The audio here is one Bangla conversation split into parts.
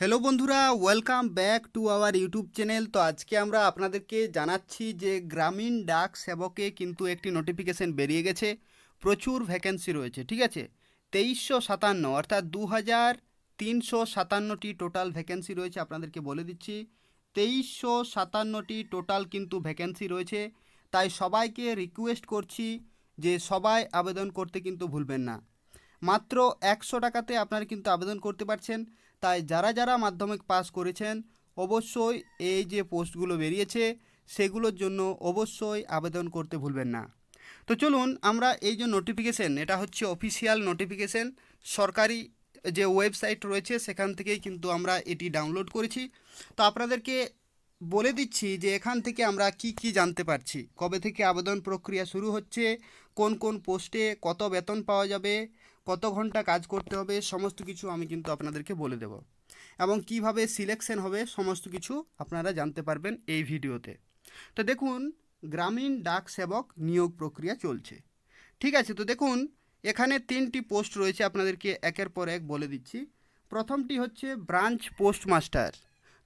হ্যালো বন্ধুরা welcome back to our YouTube channel তো আজকে আমরা আপনাদেরকে জানাচ্ছি যে গ্রামীণ ডাক সেবকে কিন্তু একটি নোটিফিকেশন বেরিয়ে গেছে প্রচুর ভ্যাকেন্সি রয়েছে ঠিক আছে তেইশশো সাতান্ন অর্থাৎ দু হাজার তিনশো সাতান্নটি টোটাল ভ্যাকেন্সি রয়েছে আপনাদেরকে বলে দিচ্ছি তেইশশো সাতান্নটি টোটাল কিন্তু ভ্যাকেন্সি রয়েছে তাই সবাইকে রিকোয়েস্ট করছি যে সবাই আবেদন করতে কিন্তু ভুলবেন না মাত্র একশো টাকাতে আপনারা কিন্তু আবেদন করতে পারছেন তাই যারা যারা মাধ্যমিক পাস করেছেন অবশ্যই এই যে পোস্টগুলো বেরিয়েছে সেগুলোর জন্য অবশ্যই আবেদন করতে ভুলবেন না তো চলুন আমরা এই যে নোটিফিকেশন এটা হচ্ছে অফিসিয়াল নোটিফিকেশন সরকারি যে ওয়েবসাইট রয়েছে সেখান থেকেই কিন্তু আমরা এটি ডাউনলোড করেছি তো আপনাদেরকে বলে দিচ্ছি যে এখান থেকে আমরা কি কি জানতে পারছি কবে থেকে আবেদন প্রক্রিয়া শুরু হচ্ছে কোন কোন পোস্টে কত বেতন পাওয়া যাবে কত ঘন্টা কাজ করতে হবে সমস্ত কিছু আমি কিন্তু আপনাদেরকে বলে দেব এবং কিভাবে সিলেকশন হবে সমস্ত কিছু আপনারা জানতে পারবেন এই ভিডিওতে তো দেখুন গ্রামীণ ডাক সেবক নিয়োগ প্রক্রিয়া চলছে ঠিক আছে তো দেখুন এখানে তিনটি পোস্ট রয়েছে আপনাদেরকে একের পর এক বলে দিচ্ছি প্রথমটি হচ্ছে ব্রাঞ্চ পোস্ট মাস্টার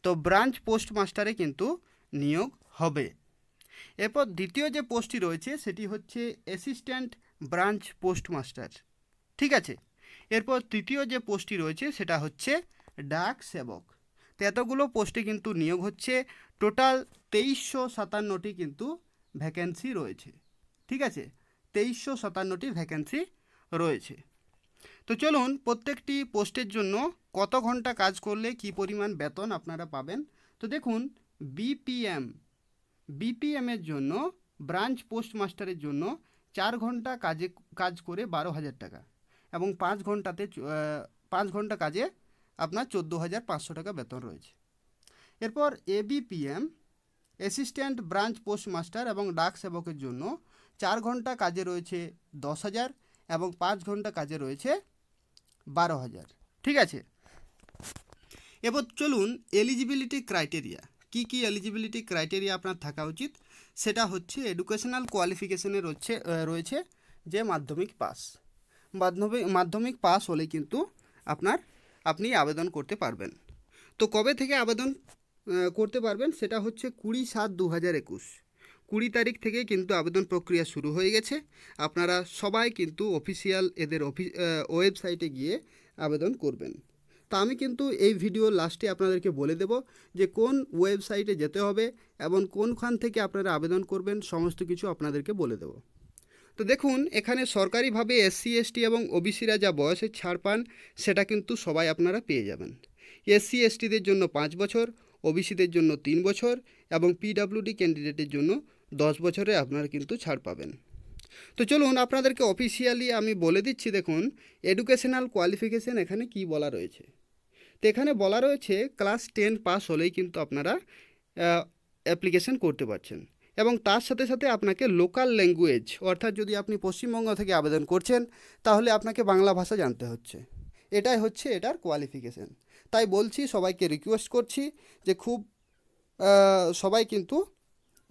তো ব্রাঞ্চ পোস্টমাস্টারে কিন্তু নিয়োগ হবে এরপর দ্বিতীয় যে পোস্টটি রয়েছে সেটি হচ্ছে অ্যাসিস্ট্যান্ট ব্রাঞ্চ পোস্টমাস্টার ঠিক আছে এরপর তৃতীয় যে পোস্টটি রয়েছে সেটা হচ্ছে ডাক সেবক তো এতগুলো পোস্টে কিন্তু নিয়োগ হচ্ছে টোটাল তেইশশো সাতান্নটি কিন্তু ভ্যাকেন্সি রয়েছে ঠিক আছে তেইশশো সাতান্নটি ভ্যাকেন্সি রয়েছে তো চলুন প্রত্যেকটি পোস্টের জন্য কত ঘন্টা কাজ করলে কি পরিমাণ বেতন আপনারা পাবেন তো দেখুন বিপিএম বিপিএমের জন্য ব্রাঞ্চ পোস্ট মাস্টারের জন্য চার ঘন্টা কাজে কাজ করে বারো হাজার টাকা এবং পাঁচ ঘন্টাতে পাঁচ ঘন্টা কাজে আপনার চোদ্দো হাজার পাঁচশো টাকা বেতন রয়েছে এরপর এবিপিএম অ্যাসিস্ট্যান্ট ব্রাঞ্চ পোস্টমাস্টার এবং ডাক সেবকের জন্য চার ঘন্টা কাজে রয়েছে দশ হাজার এবং পাঁচ ঘন্টা কাজে রয়েছে বারো হাজার ঠিক আছে এবার চলুন এলিজিবিলিটি ক্রাইটেরিয়া কি কি এলিজিবিলিটি ক্রাইটেরিয়া আপনার থাকা উচিত সেটা হচ্ছে এডুকেশনাল কোয়ালিফিকেশনের রয়েছে রয়েছে যে মাধ্যমিক পাস মাধ্যমিক মাধ্যমিক পাস হলে কিন্তু আপনার আপনি আবেদন করতে পারবেন তো কবে থেকে আবেদন করতে পারবেন সেটা হচ্ছে কুড়ি সাত দু হাজার একুশ কুড়ি তারিখ থেকে কিন্তু আবেদন প্রক্রিয়া শুরু হয়ে গেছে আপনারা সবাই কিন্তু অফিসিয়াল এদের অফিস ওয়েবসাইটে গিয়ে আবেদন করবেন তা আমি কিন্তু এই ভিডিও লাস্টে আপনাদেরকে বলে দেব যে কোন ওয়েবসাইটে যেতে হবে এবং কোনখান থেকে আপনারা আবেদন করবেন সমস্ত কিছু আপনাদেরকে বলে দেবো তো দেখুন এখানে সরকারিভাবে এসসি এসটি এবং ওবিসিরা যা বয়সের ছাড় পান সেটা কিন্তু সবাই আপনারা পেয়ে যাবেন এসসি এসটিদের জন্য পাঁচ বছর ওবিসিদের জন্য তিন বছর এবং পিডাব্লিউডি ক্যান্ডিডেটের জন্য দশ বছরে আপনারা কিন্তু ছাড় পাবেন তো চলুন আপনাদেরকে অফিসিয়ালি আমি বলে দিচ্ছি দেখুন এডুকেশনাল কোয়ালিফিকেশান এখানে কি বলা রয়েছে তো এখানে বলা রয়েছে ক্লাস টেন পাস হলেই কিন্তু আপনারা অ্যাপ্লিকেশান করতে পারছেন এবং তার সাথে সাথে আপনাকে লোকাল ল্যাঙ্গুয়েজ অর্থাৎ যদি আপনি পশ্চিমবঙ্গ থেকে আবেদন করছেন তাহলে আপনাকে বাংলা ভাষা জানতে হচ্ছে এটাই হচ্ছে এটার কোয়ালিফিকেশান তাই বলছি সবাইকে রিকোয়েস্ট করছি যে খুব সবাই কিন্তু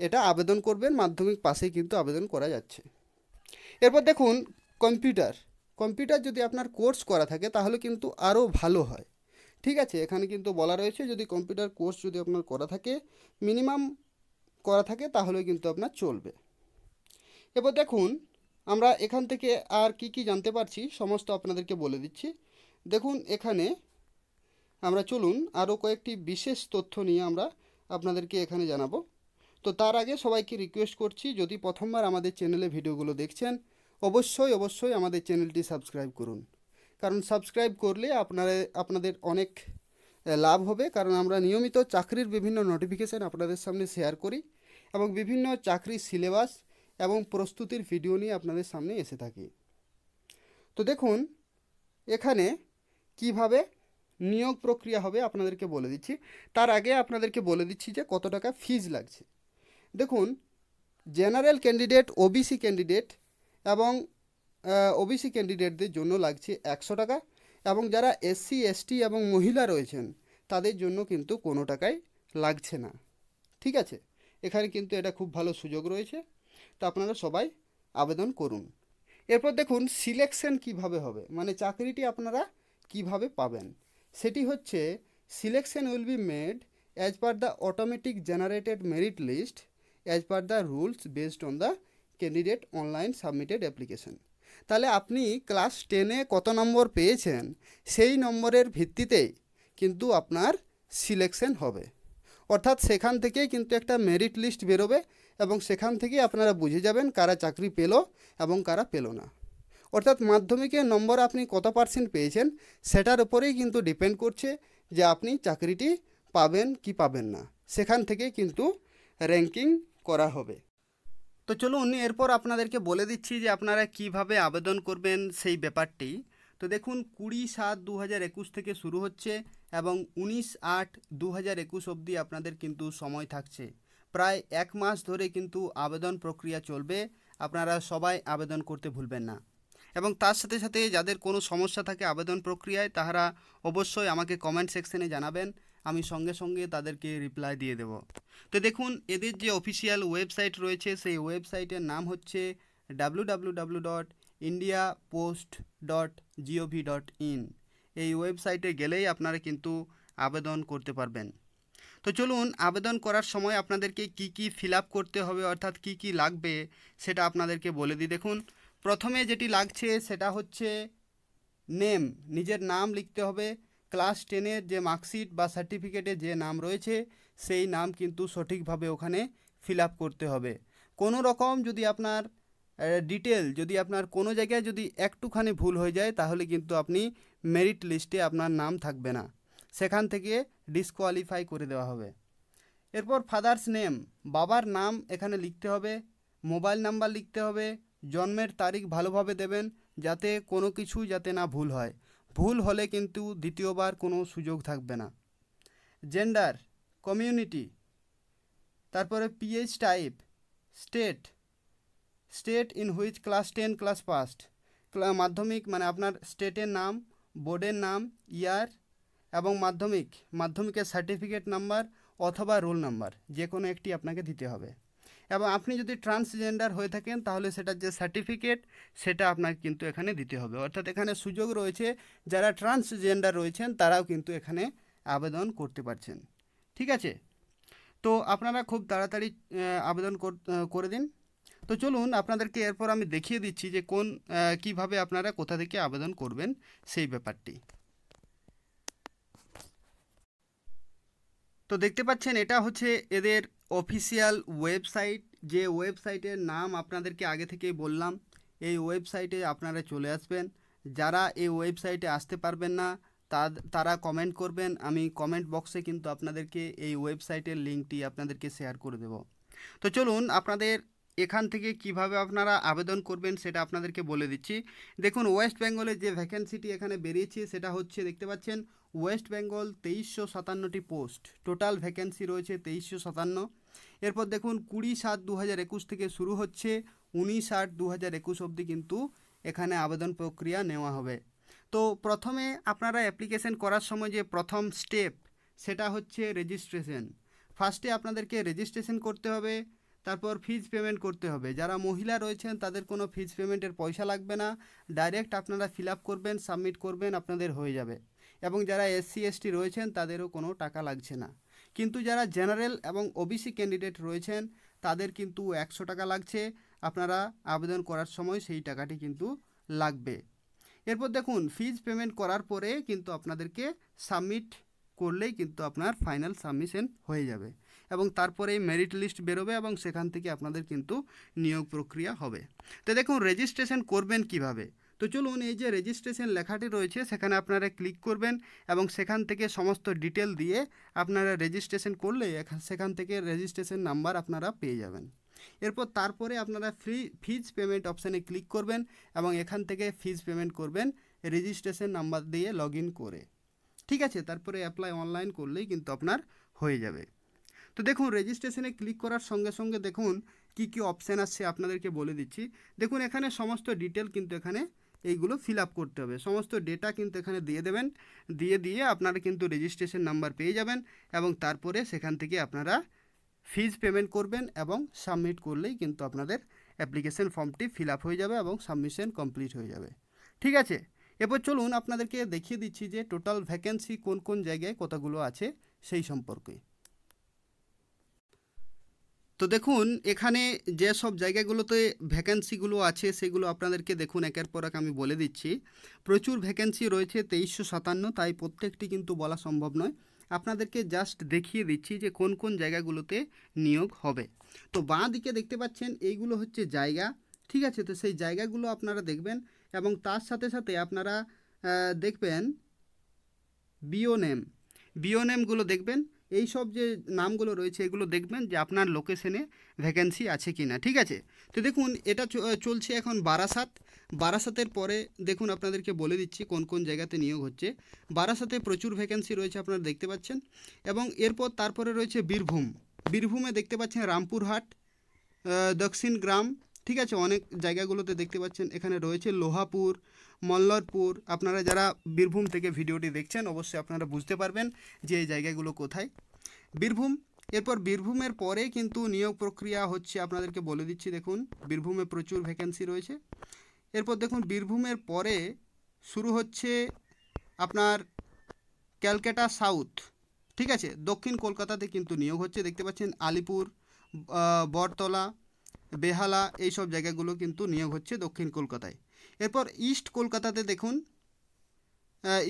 এটা আবেদন করবেন মাধ্যমিক পাশেই কিন্তু আবেদন করা যাচ্ছে এরপর দেখুন কম্পিউটার কম্পিউটার যদি আপনার কোর্স করা থাকে তাহলে কিন্তু আরও ভালো হয় ঠিক আছে এখানে কিন্তু বলা রয়েছে যদি কম্পিউটার কোর্স যদি আপনার করা থাকে মিনিমাম করা থাকে তাহলে কিন্তু আপনার চলবে এবার দেখুন আমরা এখান থেকে আর কি কি জানতে পারছি সমস্ত আপনাদেরকে বলে দিচ্ছি দেখুন এখানে আমরা চলুন আরও কয়েকটি বিশেষ তথ্য নিয়ে আমরা আপনাদেরকে এখানে জানাবো তো তার আগে সবাইকে রিকোয়েস্ট করছি যদি প্রথমবার আমাদের চ্যানেলে ভিডিওগুলো দেখছেন অবশ্যই অবশ্যই আমাদের চ্যানেলটি সাবস্ক্রাইব করুন কারণ সাবস্ক্রাইব করলে আপনারা আপনাদের অনেক লাভ হবে কারণ আমরা নিয়মিত চাকরির বিভিন্ন নোটিফিকেশান আপনাদের সামনে শেয়ার করি এবং বিভিন্ন চাকরির সিলেবাস এবং প্রস্তুতির ভিডিও নিয়ে আপনাদের সামনে এসে থাকি তো দেখুন এখানে কিভাবে নিয়োগ প্রক্রিয়া হবে আপনাদেরকে বলে দিচ্ছি তার আগে আপনাদেরকে বলে দিচ্ছি যে কত টাকা ফিজ লাগছে দেখুন জেনারেল ক্যান্ডিডেট ওবিসি ক্যান্ডিডেট এবং ওবিসি ক্যান্ডিডেটদের জন্য লাগছে একশো টাকা এবং যারা এসসি এসটি এবং মহিলা রয়েছেন তাদের জন্য কিন্তু কোনো টাকাই লাগছে না ঠিক আছে এখানে কিন্তু এটা খুব ভালো সুযোগ রয়েছে তো আপনারা সবাই আবেদন করুন এরপর দেখুন সিলেকশন কিভাবে হবে মানে চাকরিটি আপনারা কিভাবে পাবেন সেটি হচ্ছে selection will be made as per the automatic generated merit list as per the rules based on the candidate online submitted application তাহলে আপনি ক্লাস টেনে কত নম্বর পেয়েছেন সেই নম্বরের ভিত্তিতেই কিন্তু আপনার সিলেকশন হবে অর্থাৎ সেখান থেকে কিন্তু একটা মেরিট লিস্ট বেরোবে এবং সেখান থেকে আপনারা বুঝে যাবেন কারা চাকরি পেল এবং কারা পেল না অর্থাৎ মাধ্যমিকের নম্বর আপনি কত পার্সেন্ট পেয়েছেন সেটার উপরেই কিন্তু ডিপেন্ড করছে যে আপনি চাকরিটি পাবেন কি পাবেন না সেখান থেকে কিন্তু র্যাঙ্কিং করা হবে তো চলুন এরপর আপনাদেরকে বলে দিচ্ছি যে আপনারা কিভাবে আবেদন করবেন সেই ব্যাপারটি তো দেখুন কুড়ি সাত দু হাজার একুশ থেকে শুরু হচ্ছে এবং উনিশ আট দু হাজার একুশ অবধি আপনাদের কিন্তু সময় থাকছে প্রায় এক মাস ধরে কিন্তু আবেদন প্রক্রিয়া চলবে আপনারা সবাই আবেদন করতে ভুলবেন না এবং তার সাথে সাথে যাদের কোনো সমস্যা থাকে আবেদন প্রক্রিয়ায় তাহারা অবশ্যই আমাকে কমেন্ট সেকশনে জানাবেন আমি সঙ্গে সঙ্গে তাদেরকে রিপ্লাই দিয়ে দেব তো দেখুন এদের যে অফিসিয়াল ওয়েবসাইট রয়েছে সেই ওয়েবসাইটের নাম হচ্ছে www.indiapost.gov.in dot India post dot GOV dot in এই ওয়েবসাইটে গেলেই আপনারা কিন্তু আবেদন করতে পারবেন তো চলুন আবেদন করার সময় আপনাদেরকে কি কি ফিল করতে হবে অর্থাৎ কি কি লাগবে সেটা আপনাদেরকে বলে দিই দেখুন প্রথমে যেটি লাগছে সেটা হচ্ছে নেম নিজের নাম লিখতে হবে ক্লাস টেনের যে মার্কশিট বা সার্টিফিকেটে যে নাম রয়েছে সেই নাম কিন্তু সঠিকভাবে ওখানে ফিল করতে হবে কোনো রকম যদি আপনার ডিটেল যদি আপনার কোনো জায়গায় যদি একটুখানি ভুল হয়ে যায় তাহলে কিন্তু আপনি মেরিট লিস্টে আপনার নাম থাকবে না সেখান থেকে ডিসকোয়ালিফাই করে দেওয়া হবে এরপর ফাদার্স নেম বাবার নাম এখানে লিখতে হবে মোবাইল নাম্বার লিখতে হবে জন্মের তারিখ ভালোভাবে দেবেন যাতে কোনো কিছু যাতে না ভুল হয় ভুল হলে কিন্তু দ্বিতীয়বার কোনো সুযোগ থাকবে না জেন্ডার কমিউনিটি তারপরে PH type state state in which class ten class first মাধ্যমিক মানে আপনার স্টেটের নাম বোর্ডের নাম ইয়ার এবং মাধ্যমিক মাধ্যমিকের সার্টিফিকেট নাম্বার অথবা রোল নাম্বার যে কোনো একটি আপনাকে দিতে হবে এবং আপনি যদি ট্রান্সজেন্ডার হয়ে থাকেন তাহলে সেটার যে সার্টিফিকেট সেটা আপনার কিন্তু এখানে দিতে হবে অর্থাৎ এখানে সুযোগ রয়েছে যারা ট্রান্সজেন্ডার রয়েছেন তারাও কিন্তু এখানে আবেদন করতে পারছেন ঠিক আছে তো আপনারা খুব তাড়াতাড়ি আবেদন করে দিন তো চলুন আপনাদেরকে এরপর আমি দেখিয়ে দিচ্ছি যে কোন কিভাবে আপনারা কোথা থেকে আবেদন করবেন সেই ব্যাপারটি তো দেখতে পাচ্ছেন এটা হচ্ছে এদের অফিসিয়াল ওয়েবসাইট যে ওয়েবসাইটের নাম আপনাদেরকে আগে থেকেই বললাম এই ওয়েবসাইটে আপনারা চলে আসবেন যারা এই ওয়েবসাইটে আসতে পারবেন না তারা কমেন্ট করবেন আমি কমেন্ট বক্সে কিন্তু আপনাদেরকে এই ওয়েবসাইটের লিঙ্কটি আপনাদেরকে শেয়ার করে দেব তো চলুন আপনাদের এখান থেকে কিভাবে আপনারা আবেদন করবেন সেটা আপনাদেরকে বলে দিচ্ছি দেখুন ওয়েস্ট বেঙ্গলের যে ভ্যাকেন্সিটি এখানে বেরিয়েছে সেটা হচ্ছে দেখতে পাচ্ছেন ওয়েস্ট বেঙ্গল তেইশশো সাতান্নটি পোস্ট টোটাল ভ্যাকেন্সি রয়েছে তেইশশো সাতান্ন এরপর দেখুন কুড়ি সাত দু হাজার একুশ থেকে শুরু হচ্ছে উনিশ আট দু হাজার একুশ অবধি কিন্তু এখানে আবেদন প্রক্রিয়া নেওয়া হবে তো প্রথমে আপনারা অ্যাপ্লিকেশন করার সময় যে প্রথম স্টেপ সেটা হচ্ছে রেজিস্ট্রেশন ফার্স্টে আপনাদেরকে রেজিস্ট্রেশন করতে হবে তারপর ফিজ পেমেন্ট করতে হবে যারা মহিলা রয়েছেন তাদের কোনো ফিজ পেমেন্টের পয়সা লাগবে না ডাইরেক্ট আপনারা ফিল করবেন সাবমিট করবেন আপনাদের হয়ে যাবে এবং যারা এসসি এসটি রয়েছেন তাদেরও কোনো টাকা লাগছে না কিন্তু যারা জেনারেল এবং ওবিসি ক্যান্ডিডেট রয়েছেন তাদের কিন্তু একশো টাকা লাগছে আপনারা আবেদন করার সময় সেই টাকাটি কিন্তু লাগবে এরপর দেখুন ফিজ পেমেন্ট করার পরে কিন্তু আপনাদেরকে সাবমিট করলেই কিন্তু আপনার ফাইনাল সাবমিশন হয়ে যাবে এবং তারপরে মেরিট লিস্ট বেরোবে এবং সেখান থেকে আপনাদের কিন্তু নিয়োগ প্রক্রিয়া হবে তো দেখুন রেজিস্ট্রেশন করবেন কিভাবে তো চলুন এই যে রেজিস্ট্রেশন লেখাটি রয়েছে সেখানে আপনারা ক্লিক করবেন এবং সেখান থেকে সমস্ত ডিটেল দিয়ে আপনারা রেজিস্ট্রেশন করলে সেখান থেকে রেজিস্ট্রেশন নাম্বার আপনারা পেয়ে যাবেন এরপর তারপরে আপনারা ফ্রি ফিজ পেমেন্ট অপশানে ক্লিক করবেন এবং এখান থেকে ফিজ পেমেন্ট করবেন রেজিস্ট্রেশন নাম্বার দিয়ে লগ করে ঠিক আছে তারপরে অ্যাপ্লাই অনলাইন করলেই কিন্তু আপনার হয়ে যাবে তো দেখুন রেজিস্ট্রেশনে ক্লিক করার সঙ্গে সঙ্গে দেখুন কি কী অপশান আসছে আপনাদেরকে বলে দিচ্ছি দেখুন এখানে সমস্ত ডিটেল কিন্তু এখানে এইগুলো ফিল আপ করতে হবে সমস্ত ডেটা কিন্তু এখানে দিয়ে দেবেন দিয়ে দিয়ে আপনারা কিন্তু রেজিস্ট্রেশন নাম্বার পেয়ে যাবেন এবং তারপরে সেখান থেকে আপনারা ফিজ পেমেন্ট করবেন এবং সাবমিট করলেই কিন্তু আপনাদের অ্যাপ্লিকেশন ফর্মটি ফিল আপ হয়ে যাবে এবং সাবমিশন কমপ্লিট হয়ে যাবে ঠিক আছে এরপর চলুন আপনাদেরকে দেখিয়ে দিচ্ছি যে টোটাল ভ্যাকেন্সি কোন কোন জায়গায় কতগুলো আছে সেই সম্পর্কে তো দেখুন এখানে যে সব জায়গাগুলোতে ভ্যাকেন্সিগুলো আছে সেগুলো আপনাদেরকে দেখুন একের পর এক আমি বলে দিচ্ছি প্রচুর ভ্যাকেন্সি রয়েছে তেইশশো সাতান্ন তাই প্রত্যেকটি কিন্তু বলা সম্ভব নয় আপনাদেরকে জাস্ট দেখিয়ে দিচ্ছি যে কোন কোন জায়গাগুলোতে নিয়োগ হবে তো বাঁ দিকে দেখতে পাচ্ছেন এইগুলো হচ্ছে জায়গা ঠিক আছে তো সেই জায়গাগুলো আপনারা দেখবেন এবং তার সাথে সাথে আপনারা দেখবেন বিও নেম বিও নেমগুলো দেখবেন এই সব যে নামগুলো রয়েছে এগুলো দেখবেন যে আপনার লোকেশনে ভ্যাকেন্সি আছে কি না ঠিক আছে তো দেখুন এটা চলছে এখন বারাসাত বারাসাতের পরে দেখুন আপনাদেরকে বলে দিচ্ছি কোন কোন জায়গাতে নিয়োগ হচ্ছে বারাসাতে প্রচুর ভ্যাকেন্সি রয়েছে আপনারা দেখতে পাচ্ছেন এবং এরপর তারপরে রয়েছে বীরভূম বীরভূমে দেখতে পাচ্ছেন রামপুরহাট দক্ষিণ গ্রাম ঠিক আছে অনেক জায়গাগুলোতে দেখতে পাচ্ছেন এখানে রয়েছে লোহাপুর মল্লরপুর আপনারা যারা বীরভূম থেকে ভিডিওটি দেখছেন অবশ্যই আপনারা বুঝতে পারবেন যে এই জায়গাগুলো কোথায় বীরভূম এরপর বীরভূমের পরে কিন্তু নিয়োগ প্রক্রিয়া হচ্ছে আপনাদেরকে বলে দিচ্ছি দেখুন বীরভূমে প্রচুর ভ্যাকেন্সি রয়েছে এরপর দেখুন বীরভূমের পরে শুরু হচ্ছে আপনার ক্যালকাটা সাউথ ঠিক আছে দক্ষিণ কলকাতাতে কিন্তু নিয়োগ হচ্ছে দেখতে পাচ্ছেন আলিপুর বরতলা বেহালা এইসব জায়গাগুলো কিন্তু নিয়োগ হচ্ছে দক্ষিণ কলকাতায় এরপর ইস্ট কলকাতাতে দেখুন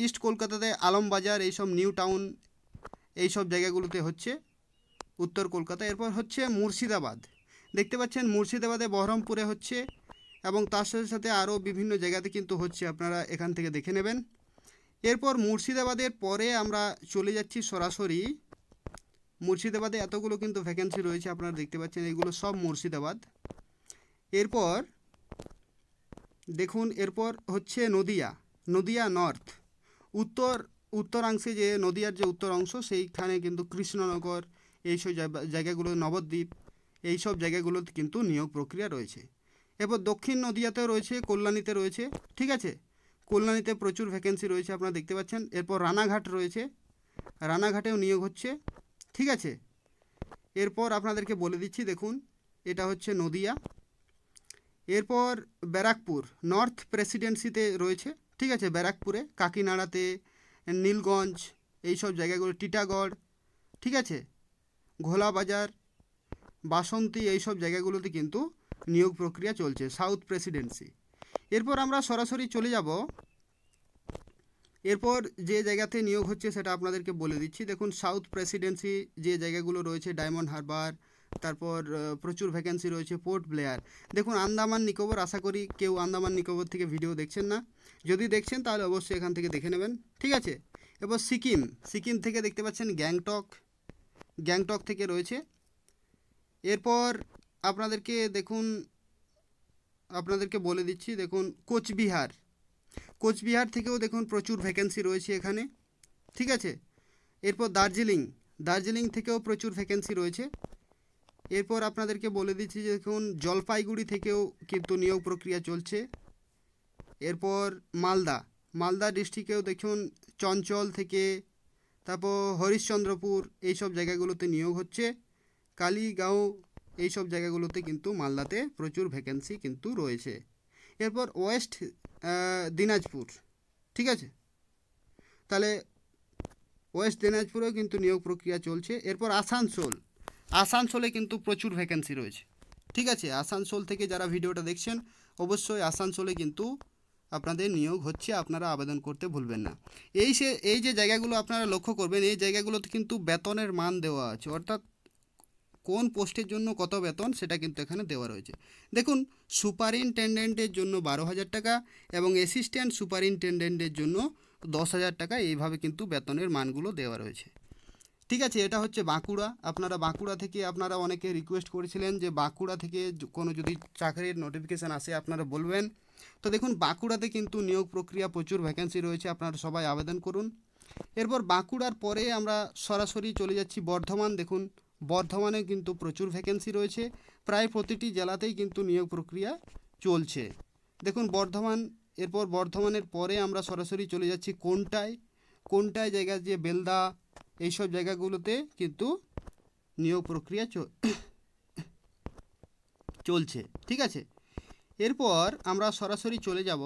ইস্ট কলকাতাতে আলমবাজার এইসব নিউ টাউন এইসব জায়গাগুলোতে হচ্ছে উত্তর কলকাতা এরপর হচ্ছে মুর্শিদাবাদ দেখতে পাচ্ছেন মুর্শিদাবাদে বহরমপুরে হচ্ছে এবং তার সাথে সাথে আরও বিভিন্ন জায়গাতে কিন্তু হচ্ছে আপনারা এখান থেকে দেখে নেবেন এরপর মুর্শিদাবাদের পরে আমরা চলে যাচ্ছি সরাসরি মুর্শিদাবাদে এতগুলো কিন্তু ভ্যাকেন্সি রয়েছে আপনারা দেখতে পাচ্ছেন এগুলো সব মুর্শিদাবাদ এরপর দেখুন এরপর হচ্ছে নদিয়া নদিয়া নর্থ উত্তর উত্তরাংশে যে নদিয়ার যে উত্তর অংশ সেইখানে কিন্তু কৃষ্ণনগর এইসব জায়গাগুলো নবদ্বীপ এইসব জায়গাগুলো কিন্তু নিয়োগ প্রক্রিয়া রয়েছে এরপর দক্ষিণ নদিয়াতে রয়েছে কল্যাণীতে রয়েছে ঠিক আছে কল্যাণীতে প্রচুর ভ্যাকেন্সি রয়েছে আপনারা দেখতে পাচ্ছেন এরপর রানাঘাট রয়েছে রানাঘাটেও নিয়োগ হচ্ছে ঠিক আছে এরপর আপনাদেরকে বলে দিচ্ছি দেখুন এটা হচ্ছে নদিয়া এরপর ব্যারাকপুর নর্থ প্রেসিডেন্সিতে রয়েছে ঠিক আছে ব্যারাকপুরে কাকিনাড়াতে নীলগঞ্জ এই সব জায়গাগুলো টিটাগড় ঠিক আছে ঘোলাবাজার বাসন্তী এই সব জায়গাগুলোতে কিন্তু নিয়োগ প্রক্রিয়া চলছে সাউথ প্রেসিডেন্সি এরপর আমরা সরাসরি চলে যাব এরপর যে জায়গাতে নিয়োগ হচ্ছে সেটা আপনাদেরকে বলে দিচ্ছি দেখুন সাউথ প্রেসিডেন্সি যে জায়গাগুলো রয়েছে ডায়মন্ড হারবার তারপর প্রচুর ভ্যাকেন্সি রয়েছে পোর্ট ব্লেয়ার দেখুন আন্দামান নিকোবর আশা করি কেউ আন্দামান নিকোবর থেকে ভিডিও দেখছেন না যদি দেখছেন তাহলে অবশ্যই এখান থেকে দেখে নেবেন ঠিক আছে এবার সিকিম সিকিম থেকে দেখতে পাচ্ছেন গ্যাংটক গ্যাংটক থেকে রয়েছে এরপর আপনাদেরকে দেখুন আপনাদেরকে বলে দিচ্ছি দেখুন কোচবিহার কোচবিহার থেকেও দেখুন প্রচুর ভ্যাকেন্সি রয়েছে এখানে ঠিক আছে এরপর দার্জিলিং দার্জিলিং থেকেও প্রচুর ভ্যাকেন্সি রয়েছে এরপর আপনাদেরকে বলে দিচ্ছি যে দেখুন জলপাইগুড়ি থেকেও কিন্তু নিয়োগ প্রক্রিয়া চলছে এরপর মালদা মালদা ডিস্ট্রিক্টেও দেখুন চঞ্চল থেকে তারপর হরিশ্চন্দ্রপুর এইসব জায়গাগুলোতে নিয়োগ হচ্ছে কালীগাঁও এইসব জায়গাগুলোতে কিন্তু মালদাতে প্রচুর ভ্যাকেন্সি কিন্তু রয়েছে এরপর ওয়েস্ট দিনাজপুর ঠিক আছে তাহলে ওয়েস্ট দিনাজপুরেও কিন্তু নিয়োগ প্রক্রিয়া চলছে এরপর আসানসোল আসানসোলে কিন্তু প্রচুর ভ্যাকেন্সি রয়েছে ঠিক আছে আসানসোল থেকে যারা ভিডিওটা দেখছেন অবশ্যই আসানসোলে কিন্তু আপনাদের নিয়োগ হচ্ছে আপনারা আবেদন করতে ভুলবেন না এই সে এই যে জায়গাগুলো আপনারা লক্ষ্য করবেন এই জায়গাগুলোতে কিন্তু বেতনের মান দেওয়া আছে অর্থাৎ কোন পোস্টের জন্য কত বেতন সেটা কিন্তু এখানে দেওয়া রয়েছে দেখুন সুপারিনটেন্ডেন্টের জন্য বারো হাজার টাকা এবং অ্যাসিস্ট্যান্ট সুপারিনটেন্ডেন্টের জন্য দশ হাজার টাকা এইভাবে কিন্তু বেতনের মানগুলো দেওয়া রয়েছে ঠিক আছে এটা হচ্ছে বাঁকুড়া আপনারা বাঁকুড়া থেকে আপনারা অনেকে রিকোয়েস্ট করেছিলেন যে বাঁকুড়া থেকে কোনো যদি চাকরির নোটিফিকেশান আসে আপনারা বলবেন তো দেখুন বাঁকুড়াতে কিন্তু নিয়োগ প্রক্রিয়া প্রচুর ভ্যাকেন্সি রয়েছে আপনারা সবাই আবেদন করুন এরপর বাঁকুড়ার পরে আমরা সরাসরি চলে যাচ্ছি বর্ধমান দেখুন বর্ধমানে কিন্তু প্রচুর ভ্যাকেন্সি রয়েছে প্রায় প্রতিটি জেলাতেই কিন্তু নিয়োগ প্রক্রিয়া চলছে দেখুন বর্ধমান এরপর বর্ধমানের পরে আমরা সরাসরি চলে যাচ্ছি কোনটায় কোনটায় জায়গা যে বেলদা এইসব জায়গাগুলোতে কিন্তু নিয়োগ প্রক্রিয়া চলছে ঠিক আছে এরপর আমরা সরাসরি চলে যাব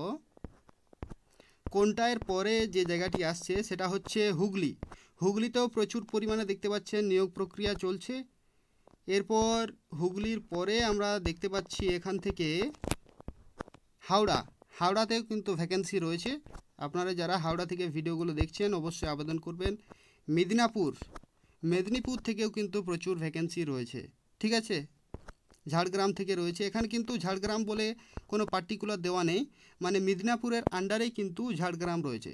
কোনটায়ের পরে যে জায়গাটি আসছে সেটা হচ্ছে হুগলি হুগলিতেও প্রচুর পরিমাণে দেখতে পাচ্ছেন নিয়োগ প্রক্রিয়া চলছে এরপর হুগলির পরে আমরা দেখতে পাচ্ছি এখান থেকে হাওড়া হাওড়াতেও কিন্তু ভ্যাকেন্সি রয়েছে আপনারা যারা হাওড়া থেকে ভিডিওগুলো দেখছেন অবশ্যই আবেদন করবেন মেদিনীপুর মেদিনীপুর থেকেও কিন্তু প্রচুর ভ্যাকেন্সি রয়েছে ঠিক আছে ঝাড়গ্রাম থেকে রয়েছে এখানে কিন্তু ঝাড়গ্রাম বলে কোনো পার্টিকুলার দেওয়া নেই মানে মিদিনাপুরের আন্ডারেই কিন্তু ঝাড়গ্রাম রয়েছে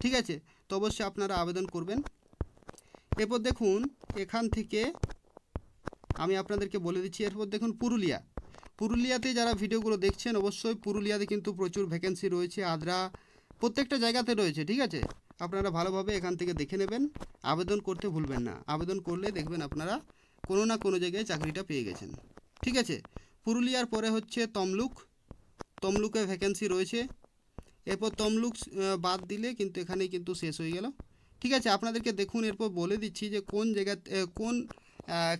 ঠিক আছে তো অবশ্যই আপনারা আবেদন করবেন এরপর দেখুন এখান থেকে আমি আপনাদেরকে বলে দিচ্ছি এরপর দেখুন পুরুলিয়া পুরুলিয়াতে যারা ভিডিওগুলো দেখছেন অবশ্যই পুরুলিয়াতে কিন্তু প্রচুর ভ্যাকেন্সি রয়েছে আদ্রা প্রত্যেকটা জায়গাতে রয়েছে ঠিক আছে আপনারা ভালোভাবে এখান থেকে দেখে নেবেন আবেদন করতে ভুলবেন না আবেদন করলে দেখবেন আপনারা কোনো না কোনো জায়গায় চাকরিটা পেয়ে গেছেন ঠিক আছে পুরুলিয়ার পরে হচ্ছে তমলুক তমলুকে ভ্যাকেন্সি রয়েছে এরপর তমলুক বাদ দিলে কিন্তু এখানেই কিন্তু শেষ হয়ে গেল ঠিক আছে আপনাদেরকে দেখুন এরপর বলে দিচ্ছি যে কোন জায়গা কোন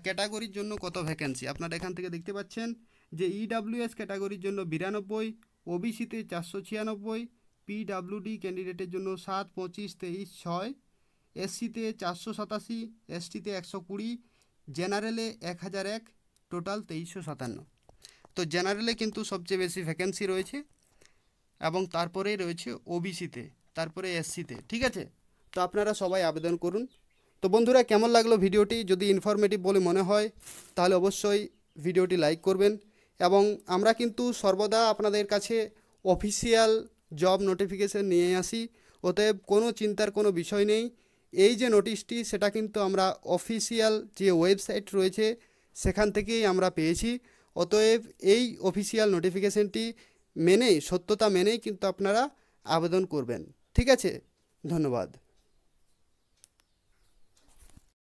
ক্যাটাগরির জন্য কত ভ্যাকেন্সি আপনারা এখান থেকে দেখতে পাচ্ছেন যে ইডাব্লিউএস e ক্যাটাগরির জন্য বিরানব্বই ওবিসিতে চারশো ছিয়ানব্বই পিডাব্লিউডি ক্যান্ডিডেটের জন্য সাত পঁচিশ তেইশ ছয় এসসিতে চারশো সাতাশি এসটিতে একশো কুড়ি জেনারেলে এক হাজার এক টোটাল তেইশশো সাতান্ন তো জেনারেলে কিন্তু সবচেয়ে বেশি ভ্যাকেন্সি রয়েছে এবং তারপরেই রয়েছে ওবিসিতে তারপরে এসসিতে ঠিক আছে তো আপনারা সবাই আবেদন করুন তো বন্ধুরা কেমন লাগলো ভিডিওটি যদি ইনফরমেটিভ বলে মনে হয় তাহলে অবশ্যই ভিডিওটি লাইক করবেন এবং আমরা কিন্তু সর্বদা আপনাদের কাছে অফিসিয়াল জব নোটিফিকেশন নিয়ে আসি অতএব কোনো চিন্তার কোনো বিষয় নেই এই যে নোটিশটি সেটা কিন্তু আমরা অফিসিয়াল যে ওয়েবসাইট রয়েছে সেখান থেকেই আমরা পেয়েছি অতএব এই অফিসিয়াল নোটিফিকেশনটি মেনেই সত্যতা মেনেই কিন্তু আপনারা আবেদন করবেন ঠিক আছে ধন্যবাদ